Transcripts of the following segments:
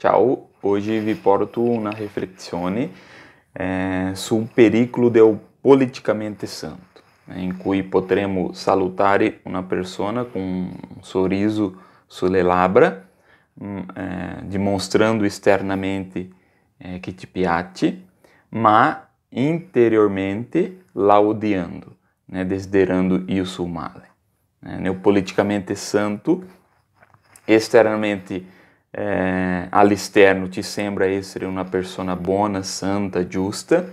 Ciao, Hoje vi porto una riflessione eh, su un pericolo del politicamente santo, né, in cui potremo salutare una persona con un sorriso sulle labbra, mh, mm, eh, dimostrando esternamente eh, che ti piace, ma interiormente laudiando, né, desiderando isso male. Né? O politicamente santo, externamente eh, é, all'esterno ti sembra essere una persona buona, santa, giusta,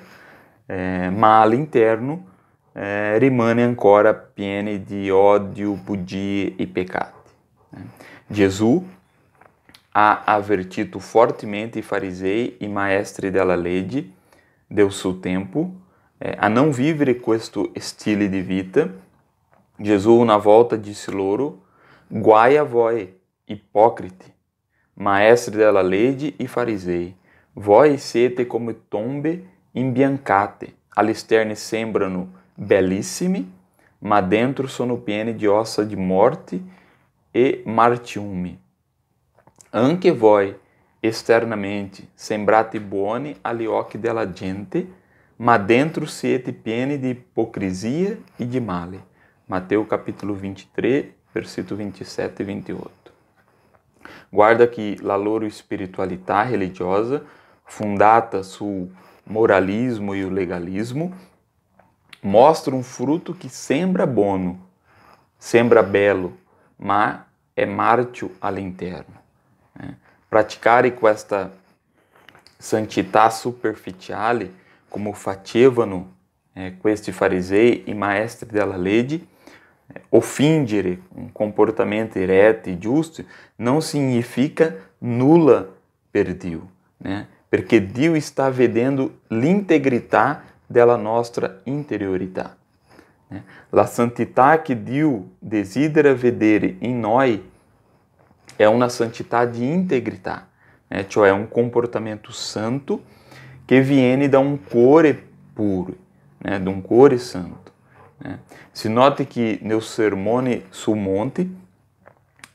eh, é, ma all'interno é, eh, rimane ancora piena di odio, bugie e peccati. Né? Jesus Gesù ha avvertito fortemente i farisei e maestri della legge del suo tempo a não vivere questo stile di vita. Gesù, na volta, disse loro: Guai a voi, hipócrite, maestre della lede e farisei, voi siete como tombe imbiancate, all'esterne sembrano bellissimi, ma dentro sono piene di ossa di morte e martiumi. Anche voi esternamente sembrate buoni agli occhi della gente, ma dentro siete pieni di ipocrisia e di male. Mateus capítulo 23, versículo 27 e 28. Guarda que la loro espiritualità religiosa, fundata sul moralismo e o legalismo, mostra um fruto que sembra bono, sembra belo, mas é mártio all'interno. Né? Praticare questa santità superficiale, como facevano né, com questi farisei e maestri della legge, ofingere, um comportamento ereto e justo, não significa nula perdiu, né? Porque Dio está vedendo l'integrità della nostra interiorità. Né? La santità que Dio desidera vedere in noi é uma santidade de integridade, né? cioè um comportamento santo que viene da um core puro, né? de um core santo. Né? Se note que no sermone sul monte,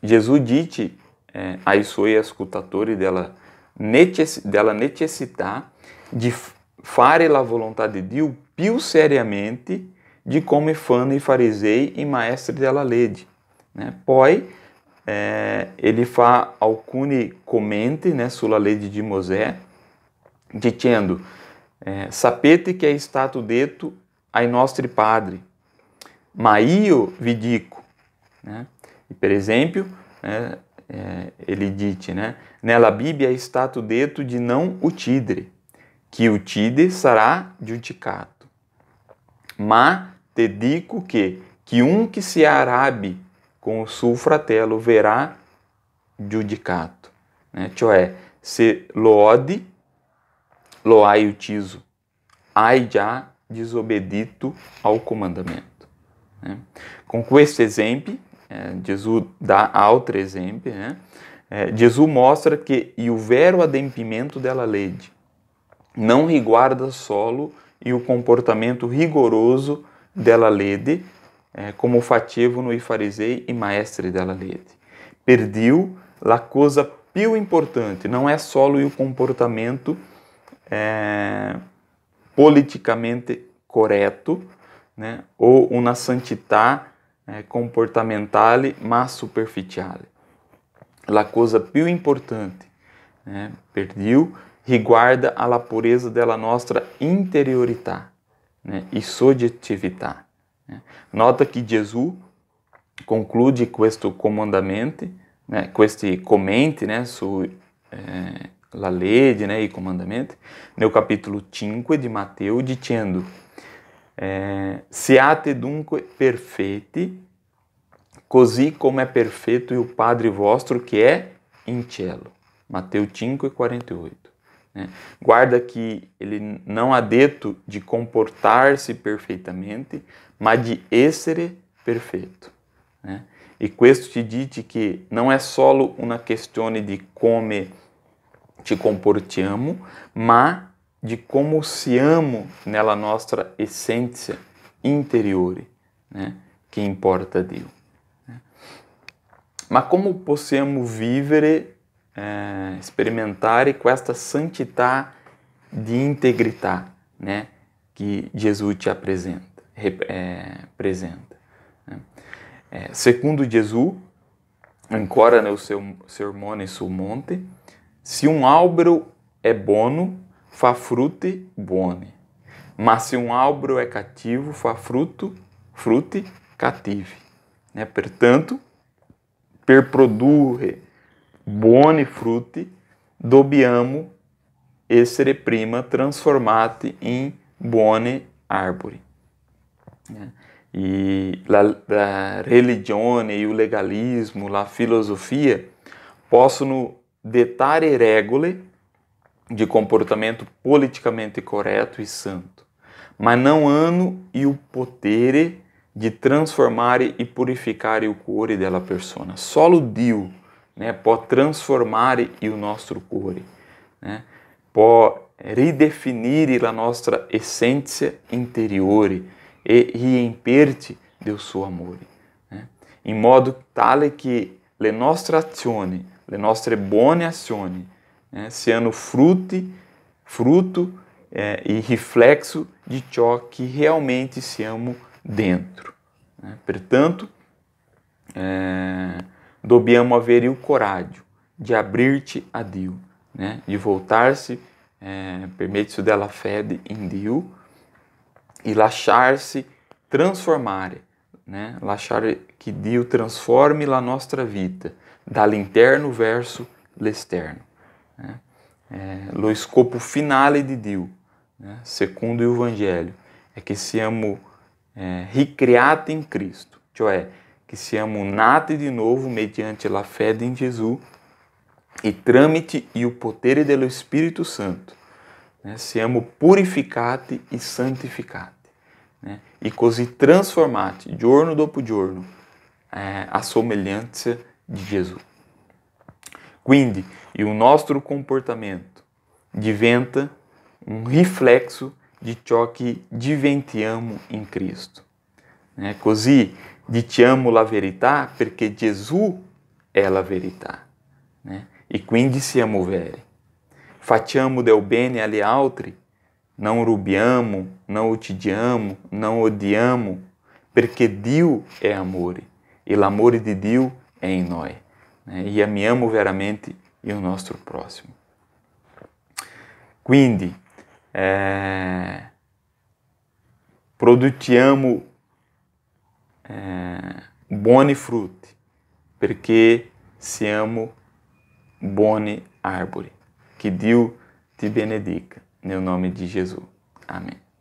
Jesus disse é, ai suoi é ascoltatori della, necess, della necessità di fare la volontà di Dio più seriamente di come fanno i farisei e maestri della legge. Né? Poi é, ele fa alcuni commenti né, sulla legge di Mosè, dicendo: é, Sapete che è é stato detto ai nostri padri, maio vidico. Né? E, por exemplo, né, é, ele dite, né? Nela Bíblia está tu deto de não utidre, que utide será judicato. Ma te dico que, que um que se arabe com o seu fratelo verá judicato. Né? Cioè, é, se loode, loai utiso, ai já desobedito ao comandamento. Né? Com este exemplo, é, Jesus dá outro exemplo, né? É, Jesus mostra que e o vero adempimento dela lei não riguarda solo e o comportamento rigoroso dela lei eh, é, como fativo no fariseu e maestre dela lei. Perdiu la coisa pio importante, não é solo e o comportamento politicamente correto, né? ou una santità eh, comportamentale ma superficiale. La cosa più importante, né? riguarda alla pureza della nostra interiorità né? e soggettività. Né. Nota que Jesus conclude questo comandamento, né, questi commenti né, su eh, la legge né, e comandamenti, no capítulo 5 de Mateus, dizendo eh, é, siate dunque perfeiti, così como é perfeito e o Padre vostro que é in cielo. Mateus 5 e 48. Né? Guarda que ele não há de comportar-se perfeitamente, mas de essere perfeito. Né? E questo te dite que não é solo uma questione de come te comportiamo, mas de como amo nella nostra essência interior, né, que importa deus. Né. Mas como possiamo vivere, eh, experimentar com esta santidade de integridade, né, que Jesus te apresenta, eh, apresenta. Né. Eh, segundo Jesus, ancora no seu sermone sul monte, se um álbero é bono, fa frute buoni. Mas se um álbum é cativo, fa fruto, frute cative. Né? Portanto, per produrre buoni frutti dobiamo essere prima transformate in buone arbori. Né, e la, la religione e o legalismo, la filosofia possono dettare regole de comportamento politicamente correto e santo, mas não e o potere de transformare e purificare o cuore dela persona. o Dio né, transformar transformare o nosso cuore, né, può ridefinire la nostra essência interiore e riempirci do seu amor, né, em modo tale que le nostre azioni, le nostre buone azioni, né? sendo fruto é, e reflexo de Cho que realmente se amo dentro. Né? Portanto, é, dobbiamo o corádio de abrir-te a Deus, né? de voltar-se, é, permite-se dela fede em Deus, e lachar-se, transformar, né? lachar que Deus transforme la nostra vida, dal interno verso l'externo. Né? É, lo scopo finale di Dio, né? o Evangelho, é que siamo é, ricreati in Cristo, cioè que siamo nati de novo mediante la fede in Jesus e trâmite e o potere dello Espírito Santo. Né? Siamo purificati e santificati. Né? E così transformati, giorno dopo giorno, é, a semelhança de Jesus. Quindi, e o nosso comportamento diventa um reflexo de ciò che diventiamo em Cristo. Né? Così amo la verità porque Jesus é la verità. Né? E quindi amo veri. Fatiamo del bene alle altri, não rubiamo, não otidiamo, não odiamo, porque Dio é amore e l'amore di Dio é em nós né? e a me amo veramente e o nosso próximo. Quindi, é, produtiamo é, buoni frutti, perché siamo buoni arbori. Que Deus te benedica, no nome de Jesus. Amém.